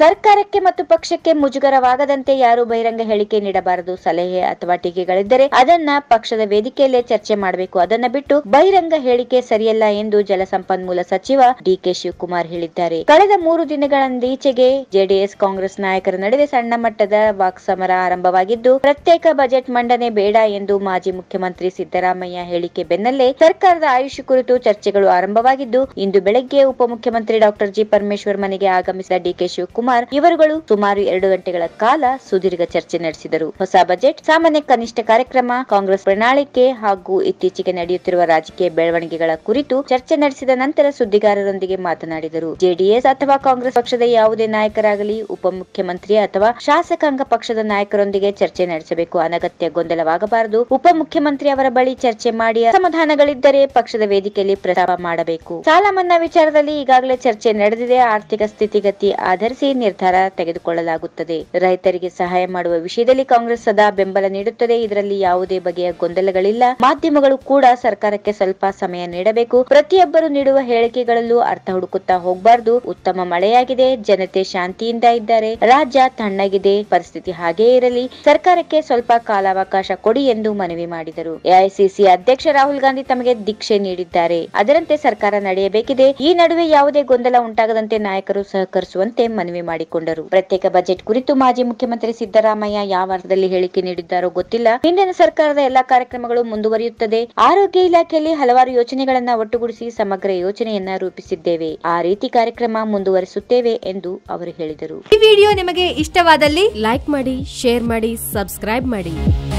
ಸರ್ಕಾರಕ್ಕೆ ಮತ್ತು ಪಕ್ಷಕ್ಕೆ ಮುಜುಗರವಾಗದಂತೆ ಯಾರು ಬಹಿರಂಗ ಹೇಳಿಕೆ ನೀಡಬಾರದು ಸಲಹೆ ಅಥವಾ ಟೀಕೆಗಳಿದ್ದರೆ ಅದನ್ನ ಪಕ್ಷದ ವೇದಿಕೆಯಲ್ಲೇ ಚರ್ಚೆ ಮಾಡಬೇಕು ಅದನ್ನ ಬಿಟ್ಟು ಬಹಿರಂಗ ಹೇಳಿಕೆ ಸರಿಯಲ್ಲ ಎಂದು ಜಲಸಂಪನ್ಮೂಲ ಸಚಿವ ಡಿಕೆ ಶಿವಕುಮಾರ್ ಹೇಳಿದ್ದಾರೆ ಕಳೆದ ಮೂರು ದಿನಗಳಂದೀಚೆಗೆ ಜೆಡಿಎಸ್ ಕಾಂಗ್ರೆಸ್ ನಾಯಕರ ನಡುವೆ ಸಣ್ಣ ಮಟ್ಟದ ವಾಕ್ಸಮರ ಆರಂಭವಾಗಿದ್ದು ಪ್ರತ್ಯೇಕ ಬಜೆಟ್ ಮಂಡನೆ ಬೇಡ ಎಂದು ಮಾಜಿ ಮುಖ್ಯಮಂತ್ರಿ ಸಿದ್ದರಾಮಯ್ಯ ಹೇಳಿಕೆ ಬೆನ್ನಲ್ಲೇ ಸರ್ಕಾರದ ಆಯುಷ್ ಕುರಿತು ಚರ್ಚೆಗಳು ಆರಂಭವಾಗಿದ್ದು ಇಂದು ಬೆಳಗ್ಗೆ ಉಪಮುಖ್ಯಮಂತ್ರಿ ಡಾಕ್ಟರ್ ಜಿ ಪರಮೇಶ್ವರ್ ಮನೆಗೆ ಆಗಮಿಸಿದ ಡಿಕೆ ಶಿವಕುಮಾರ್ ಕುಮಾರ್ ಇವರುಗಳು ಸುಮಾರು ಎರಡು ಗಂಟೆಗಳ ಕಾಲ ಸುದೀರ್ಘ ಚರ್ಚೆ ನಡೆಸಿದರು ಹೊಸ ಬಜೆಟ್ ಸಾಮಾನ್ಯ ಕನಿಷ್ಠ ಕಾರ್ಯಕ್ರಮ ಕಾಂಗ್ರೆಸ್ ಪ್ರಣಾಳಿಕೆ ಹಾಗೂ ಇತ್ತೀಚೆಗೆ ನಡೆಯುತ್ತಿರುವ ರಾಜಕೀಯ ಬೆಳವಣಿಗೆಗಳ ಕುರಿತು ಚರ್ಚೆ ನಡೆಸಿದ ನಂತರ ಸುದ್ದಿಗಾರರೊಂದಿಗೆ ಮಾತನಾಡಿದರು ಜೆಡಿಎಸ್ ಅಥವಾ ಕಾಂಗ್ರೆಸ್ ಪಕ್ಷದ ಯಾವುದೇ ನಾಯಕರಾಗಲಿ ಉಪಮುಖ್ಯಮಂತ್ರಿ ಅಥವಾ ಶಾಸಕಾಂಗ ಪಕ್ಷದ ನಾಯಕರೊಂದಿಗೆ ಚರ್ಚೆ ನಡೆಸಬೇಕು ಅನಗತ್ಯ ಗೊಂದಲವಾಗಬಾರದು ಉಪಮುಖ್ಯಮಂತ್ರಿ ಅವರ ಬಳಿ ಚರ್ಚೆ ಮಾಡಿ ಅಸಮಾಧಾನಗಳಿದ್ದರೆ ಪಕ್ಷದ ವೇದಿಕೆಯಲ್ಲಿ ಪ್ರಸ್ತಾಪ ಮಾಡಬೇಕು ಸಾಲ ಮನ್ನಾ ವಿಚಾರದಲ್ಲಿ ಈಗಾಗಲೇ ಚರ್ಚೆ ನಡೆದಿದೆ ಆರ್ಥಿಕ ಸ್ಥಿತಿಗತಿ ಆಧರಿಸಿ ನಿರ್ಧಾರ ತೆಗೆದುಕೊಳ್ಳಲಾಗುತ್ತದೆ ರೈತರಿಗೆ ಸಹಾಯ ಮಾಡುವ ವಿಷಯದಲ್ಲಿ ಕಾಂಗ್ರೆಸ್ ಸದಾ ಬೆಂಬಲ ನೀಡುತ್ತದೆ ಇದರಲ್ಲಿ ಯಾವುದೇ ಬಗೆಯ ಗೊಂದಲಗಳಿಲ್ಲ ಮಾಧ್ಯಮಗಳು ಕೂಡ ಸರ್ಕಾರಕ್ಕೆ ಸ್ವಲ್ಪ ಸಮಯ ನೀಡಬೇಕು ಪ್ರತಿಯೊಬ್ಬರು ನೀಡುವ ಹೇಳಿಕೆಗಳಲ್ಲೂ ಅರ್ಥ ಹುಡುಕುತ್ತಾ ಹೋಗಬಾರದು ಉತ್ತಮ ಮಳೆಯಾಗಿದೆ ಜನತೆ ಶಾಂತಿಯಿಂದ ಇದ್ದಾರೆ ರಾಜ್ಯ ತಣ್ಣಗಿದೆ ಪರಿಸ್ಥಿತಿ ಹಾಗೇ ಇರಲಿ ಸರ್ಕಾರಕ್ಕೆ ಸ್ವಲ್ಪ ಕಾಲಾವಕಾಶ ಕೊಡಿ ಎಂದು ಮನವಿ ಮಾಡಿದರು ಎಐಸಿಸಿ ಅಧ್ಯಕ್ಷ ರಾಹುಲ್ ಗಾಂಧಿ ತಮಗೆ ದೀಕ್ಷೆ ನೀಡಿದ್ದಾರೆ ಅದರಂತೆ ಸರ್ಕಾರ ನಡೆಯಬೇಕಿದೆ ಈ ನಡುವೆ ಯಾವುದೇ ಗೊಂದಲ ಉಂಟಾಗದಂತೆ ನಾಯಕರು ಸಹಕರಿಸುವಂತೆ ಮನವಿ ಮಾಡಿಕೊಂಡರು ಪ್ರತ್ಯೇಕ ಬಜೆಟ್ ಕುರಿತು ಮಾಜಿ ಮುಖ್ಯಮಂತ್ರಿ ಸಿದ್ದರಾಮಯ್ಯ ಯಾವ ಅರ್ಥದಲ್ಲಿ ಹೇಳಿಕೆ ನೀಡಿದ್ದಾರೋ ಗೊತ್ತಿಲ್ಲ ಹಿಂದಿನ ಸರ್ಕಾರದ ಎಲ್ಲಾ ಕಾರ್ಯಕ್ರಮಗಳು ಮುಂದುವರಿಯುತ್ತದೆ ಆರೋಗ್ಯ ಇಲಾಖೆಯಲ್ಲಿ ಹಲವಾರು ಯೋಜನೆಗಳನ್ನ ಒಟ್ಟುಗೂಡಿಸಿ ಸಮಗ್ರ ಯೋಜನೆಯನ್ನ ರೂಪಿಸಿದ್ದೇವೆ ಆ ರೀತಿ ಕಾರ್ಯಕ್ರಮ ಮುಂದುವರಿಸುತ್ತೇವೆ ಎಂದು ಅವರು ಹೇಳಿದರು ಈ ವಿಡಿಯೋ ನಿಮಗೆ ಇಷ್ಟವಾದಲ್ಲಿ ಲೈಕ್ ಮಾಡಿ ಶೇರ್ ಮಾಡಿ ಸಬ್ಸ್ಕ್ರೈಬ್ ಮಾಡಿ